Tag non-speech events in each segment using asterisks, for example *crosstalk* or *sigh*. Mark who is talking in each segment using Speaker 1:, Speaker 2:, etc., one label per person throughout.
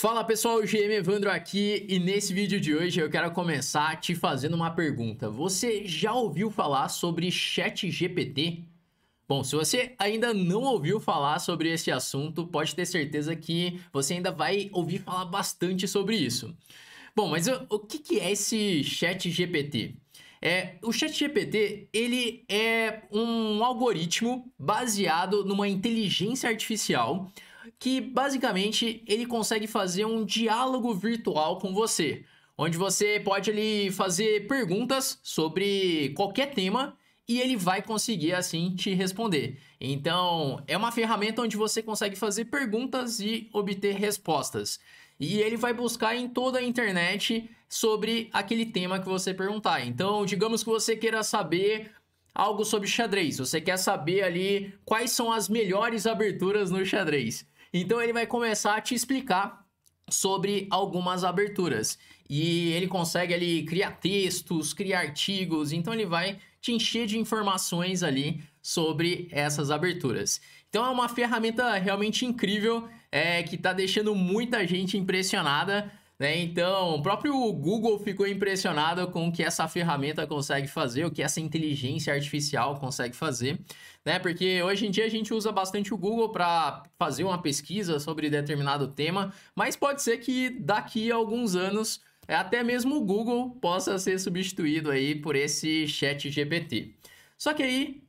Speaker 1: Fala pessoal, o GM Evandro aqui e nesse vídeo de hoje eu quero começar te fazendo uma pergunta. Você já ouviu falar sobre Chat GPT? Bom, se você ainda não ouviu falar sobre esse assunto, pode ter certeza que você ainda vai ouvir falar bastante sobre isso. Bom, mas o, que, que é esse Chat GPT? É, o ChatGPT ele é um algoritmo baseado numa inteligência artificial que basicamente ele consegue fazer um diálogo virtual com você, onde você pode ali fazer perguntas sobre qualquer tema e ele vai conseguir assim te responder. Então, é uma ferramenta onde você consegue fazer perguntas e obter respostas. E ele vai buscar em toda a internet sobre aquele tema que você perguntar. Então, digamos que você queira saber algo sobre xadrez, você quer saber ali quais são as melhores aberturas no xadrez. Então ele vai começar a te explicar sobre algumas aberturas. E ele consegue ali criar textos, criar artigos, então ele vai te encher de informações ali sobre essas aberturas. Então é uma ferramenta realmente incrível, é, que está deixando muita gente impressionada. Né? Então, o próprio Google ficou impressionado com o que essa ferramenta consegue fazer, o que essa inteligência artificial consegue fazer, né? Porque hoje em dia a gente usa bastante o Google para fazer uma pesquisa sobre determinado tema, mas pode ser que daqui a alguns anos é, até mesmo o Google possa ser substituído aí por esse chat GPT. Só que aí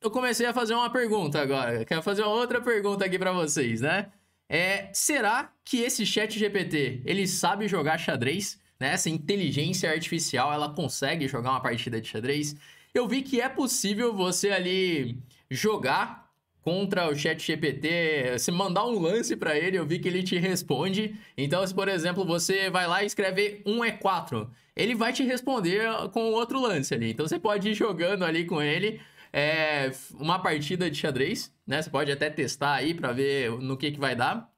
Speaker 1: eu comecei a fazer uma pergunta agora, quero fazer uma outra pergunta aqui para vocês, né? É, será que esse chat GPT, ele sabe jogar xadrez? Né? Essa inteligência artificial, ela consegue jogar uma partida de xadrez? Eu vi que é possível você ali jogar contra o chat GPT, se mandar um lance para ele, eu vi que ele te responde. Então, se por exemplo, você vai lá e escreve 1 é 4, ele vai te responder com outro lance ali. Então, você pode ir jogando ali com ele é uma partida de xadrez, né? Você pode até testar aí para ver no que, que vai dar.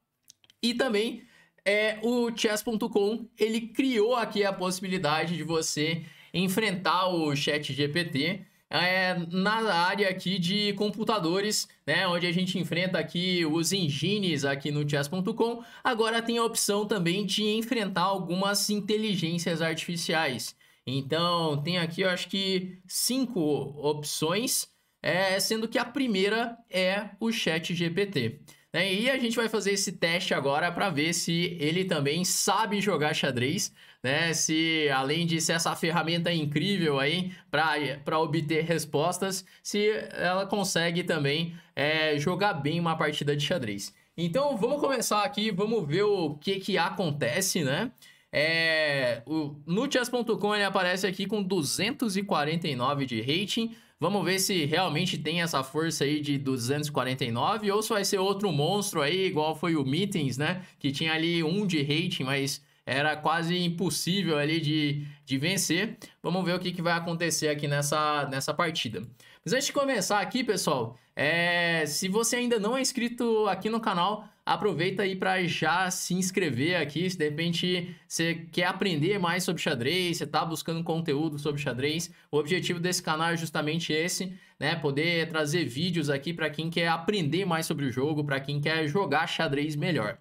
Speaker 1: E também é, o chess.com, ele criou aqui a possibilidade de você enfrentar o chat GPT é, na área aqui de computadores, né, onde a gente enfrenta aqui os engines aqui no chess.com, agora tem a opção também de enfrentar algumas inteligências artificiais. Então, tem aqui, eu acho que cinco opções, é, sendo que a primeira é o Chat GPT. Né? E a gente vai fazer esse teste agora para ver se ele também sabe jogar xadrez, né? Se além de ser essa ferramenta incrível aí para obter respostas, se ela consegue também é, jogar bem uma partida de xadrez. Então vamos começar aqui, vamos ver o que que acontece, né? É, o, nutias.com ele aparece aqui com 249 de rating. Vamos ver se realmente tem essa força aí de 249 ou se vai ser outro monstro aí, igual foi o Meetings, né? Que tinha ali um de rating, mas era quase impossível ali de, de vencer. Vamos ver o que, que vai acontecer aqui nessa, nessa partida. Mas antes de começar aqui, pessoal, é, se você ainda não é inscrito aqui no canal, aproveita aí para já se inscrever aqui. Se de repente você quer aprender mais sobre xadrez, você está buscando conteúdo sobre xadrez, o objetivo desse canal é justamente esse, né? Poder trazer vídeos aqui para quem quer aprender mais sobre o jogo, para quem quer jogar xadrez melhor.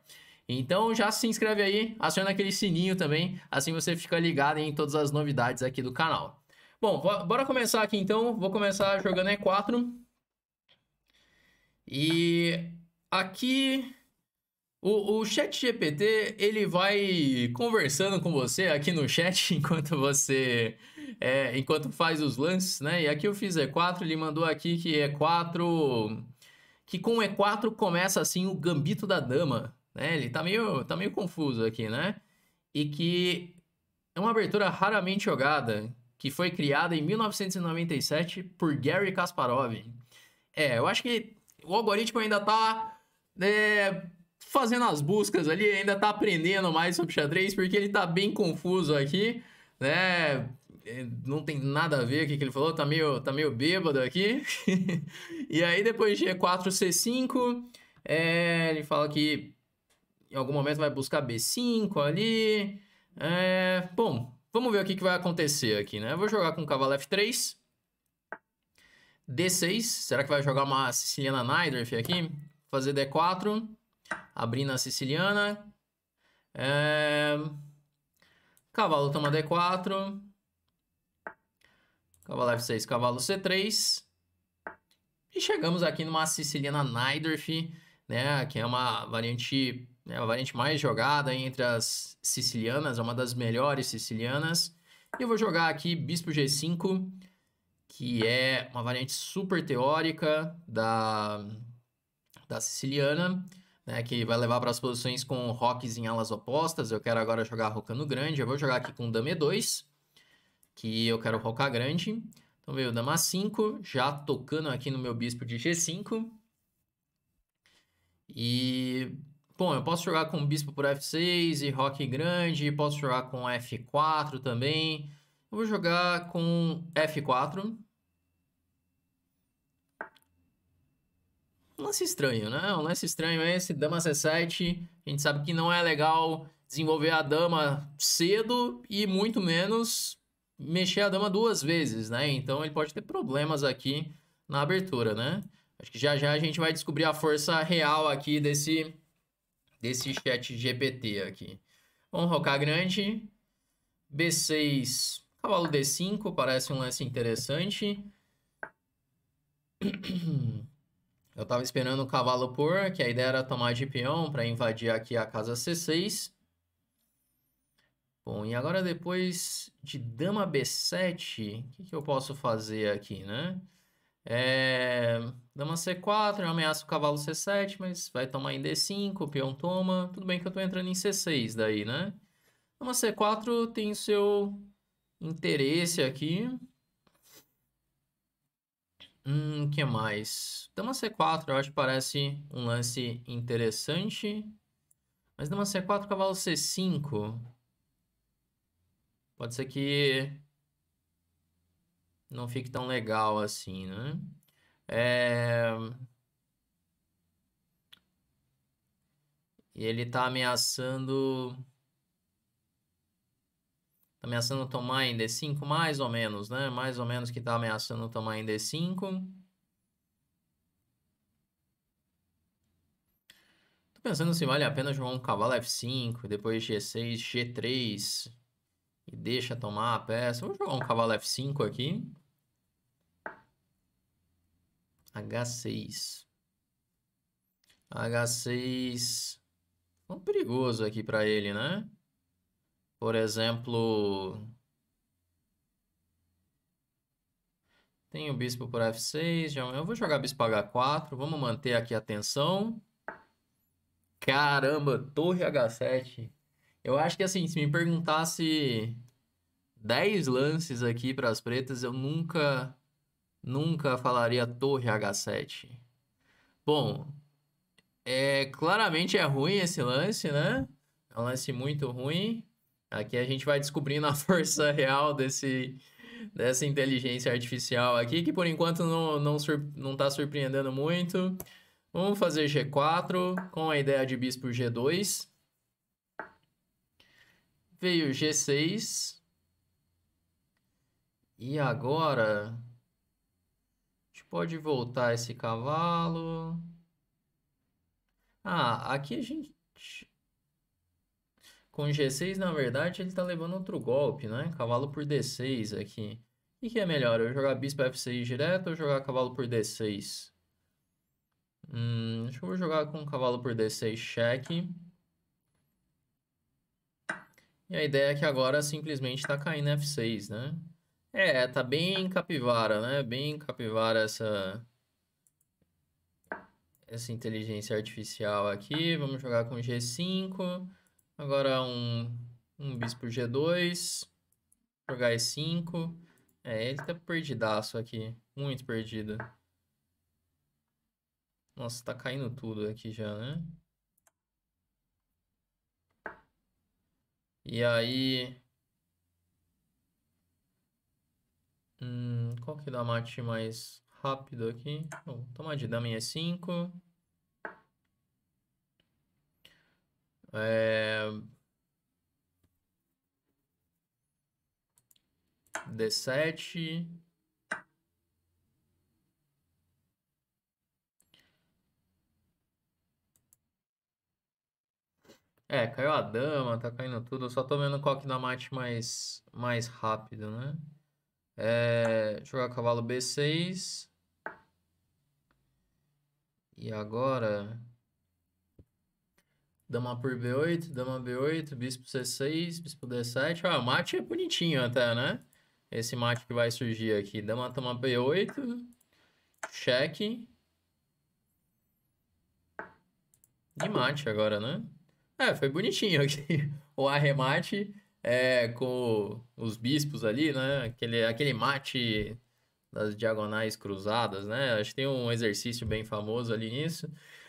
Speaker 1: Então já se inscreve aí, aciona aquele sininho também, assim você fica ligado em todas as novidades aqui do canal. Bom, bora começar aqui então. Vou começar jogando E4. E aqui o, o chat GPT, ele vai conversando com você aqui no chat *laughs* enquanto você é, enquanto faz os lances, né? E aqui eu fiz E4, ele mandou aqui que E4 que com E4 começa assim o gambito da dama. Né? Ele tá meio, tá meio confuso aqui, né? E que é uma abertura raramente jogada, que foi criada em 1997 por Gary Kasparov. É, eu acho que o algoritmo ainda tá é, fazendo as buscas ali, ainda tá aprendendo mais sobre xadrez, porque ele tá bem confuso aqui, né? É, não tem nada a ver com o que ele falou, tá meio, tá meio bêbado aqui. *laughs* e aí depois de E4, C5, é, ele fala que em algum momento vai buscar B5 ali. É, bom, vamos ver o que, que vai acontecer aqui, né? vou jogar com o cavalo F3. D6. Será que vai jogar uma siciliana Neidorf aqui? Fazer D4. Abrindo a siciliana. É... Cavalo toma D4. Cavalo F6, cavalo C3. E chegamos aqui numa siciliana Neidorf, né? Que é uma variante é Uma variante mais jogada entre as sicilianas, é uma das melhores sicilianas. E eu vou jogar aqui Bispo G5, que é uma variante super teórica da, da siciliana, né? Que vai levar para as posições com rocks em alas opostas. Eu quero agora jogar rocando grande. Eu vou jogar aqui com Dame 2, que eu quero rocar grande. Então veio Dama 5, já tocando aqui no meu bispo de G5. E Bom, eu posso jogar com Bispo por F6 e Roque grande, posso jogar com F4 também. Eu vou jogar com F4. Um lance estranho, né? Um lance é estranho é esse, dama C7. A gente sabe que não é legal desenvolver a dama cedo e muito menos mexer a dama duas vezes, né? Então ele pode ter problemas aqui na abertura, né? Acho que já já a gente vai descobrir a força real aqui desse desse chat GPT aqui. Vamos rocar grande. B6, cavalo D5, parece um lance interessante. *clears throat* Eu tava esperando o cavalo por, que a ideia era tomar de peão para invadir aqui a casa C6. Bom, e agora depois de dama B7, o que, que eu posso fazer aqui, né? É... Dama C4, eu ameaço o cavalo C7, mas vai tomar em D5, o peão toma. Tudo bem que eu tô entrando em C6 daí, né? Dama C4 tem seu interesse aqui. Hum, o que mais? Dama C4, eu acho que parece um lance interessante. Mas dama C4, cavalo C5. Pode ser que não fique tão legal assim, né? É... E ele tá ameaçando. Tá ameaçando tomar em D5, mais ou menos, né? Mais ou menos que tá ameaçando tomar em D5. Tô pensando se vale a pena jogar um cavalo F5, depois G6, G3 e deixa tomar a peça. Vou jogar um cavalo F5 aqui. H6. H6. É um perigoso aqui para ele, né? Por exemplo. Tem o bispo por F6. É eu vou jogar bispo H4. Vamos manter aqui a tensão. Caramba, torre H7. Eu acho que assim, se me perguntasse 10 lances aqui para as pretas, eu nunca Nunca falaria torre H7. Bom, é, claramente é ruim esse lance, né? É um lance muito ruim. Aqui a gente vai descobrindo a *laughs* força real desse, dessa inteligência artificial aqui, que por enquanto não, não, sur, não tá surpreendendo muito. Vamos fazer G4 com a ideia de bispo G2. Veio G6. E agora Pode voltar esse cavalo. Ah, aqui a gente... Com G6, na verdade, ele tá levando outro golpe, né? Cavalo por D6 aqui. O que, é melhor, eu jogar bispo F6 direto ou jogar cavalo por D6? Hum, acho que eu vou jogar com cavalo por D6 cheque. E a ideia é que agora simplesmente está caindo F6, né? É, tá bem capivara, né? Bem capivara essa essa inteligência artificial aqui. Vamos jogar com G5. Agora um, um bispo G2. Jogar E5. É, ele tá perdidaço aqui. Muito perdido. Nossa, tá caindo tudo aqui já, né? E aí, Hum, qual que é dá mate mais rápido aqui? Bom, tomar então de dama em E5. É... é D7. É, caiu a dama, tá caindo tudo. Eu só tô vendo qual que dá mate mais, mais rápido, né? É, jogar cavalo B6. E agora... Dama por B8, dama B8, bispo C6, bispo D7. Ah, o mate é bonitinho até, né? Esse mate que vai surgir aqui. Dama toma B8. Cheque. E mate agora, né? É, foi bonitinho aqui. *laughs* O arremate é, com os bispos ali, né? Aquele, aquele mate das diagonais cruzadas, né? Acho que tem um exercício bem famoso ali nisso.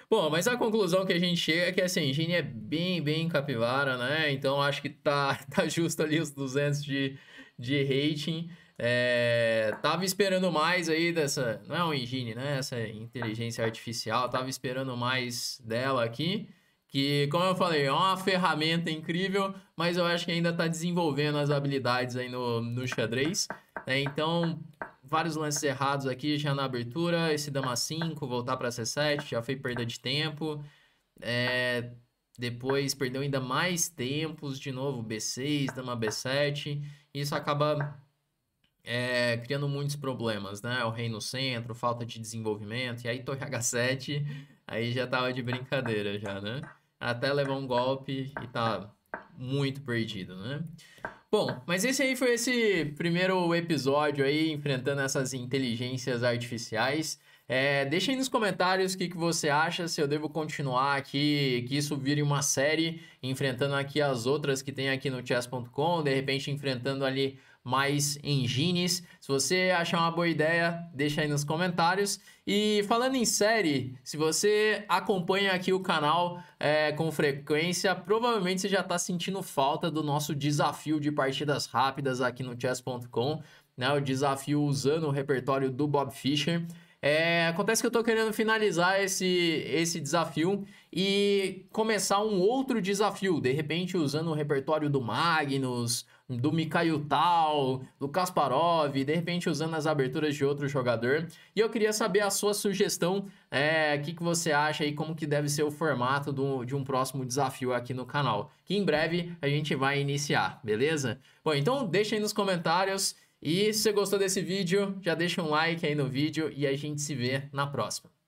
Speaker 1: Bom, mas a conclusão que a gente chega é que essa assim, engine é bem, bem capivara, né? Então acho que tá, *laughs* tá justo ali os 200 de, de rating. É, tava esperando mais aí dessa. Não é um engine, né? Essa inteligência artificial. Tava esperando mais dela aqui que, como eu falei, é uma ferramenta incrível, mas eu acho que ainda está desenvolvendo as habilidades aí no, no xadrez. Né? Então, vários lances errados aqui já na abertura, esse dama 5, voltar para C7, já foi perda de tempo. É, depois perdeu ainda mais tempos, de novo B6, dama B7. Isso acaba é, criando muitos problemas, né? O rei no centro, falta de desenvolvimento, e aí torre H7, aí já tava de brincadeira já, né? até levar um golpe e tá muito perdido, né? Bom, mas esse aí foi esse primeiro episódio aí, enfrentando essas inteligências artificiais. É, deixa aí nos comentários o que, que você acha, se eu devo continuar aqui, que isso vire uma série, enfrentando aqui as outras que tem aqui no chess.com, de repente enfrentando ali mais engines. Se você achar uma boa ideia, deixa aí nos comentários. E falando em série, se você acompanha aqui o canal é, com frequência, provavelmente você já está sentindo falta do nosso desafio de partidas rápidas aqui no chess.com, né? O desafio usando o repertório do Bob Fischer. É, acontece que eu estou querendo finalizar esse, esse desafio e começar um outro desafio, de repente usando o repertório do Magnus do Mikhail Tal, do Kasparov, de repente usando as aberturas de outro jogador. E eu queria saber a sua sugestão, o é, que, que você acha aí como que deve ser o formato do, de um próximo desafio aqui no canal, que em breve a gente vai iniciar, beleza? Bom, então deixa aí nos comentários e se você gostou desse vídeo, já deixa um like aí no vídeo e a gente se vê na próxima.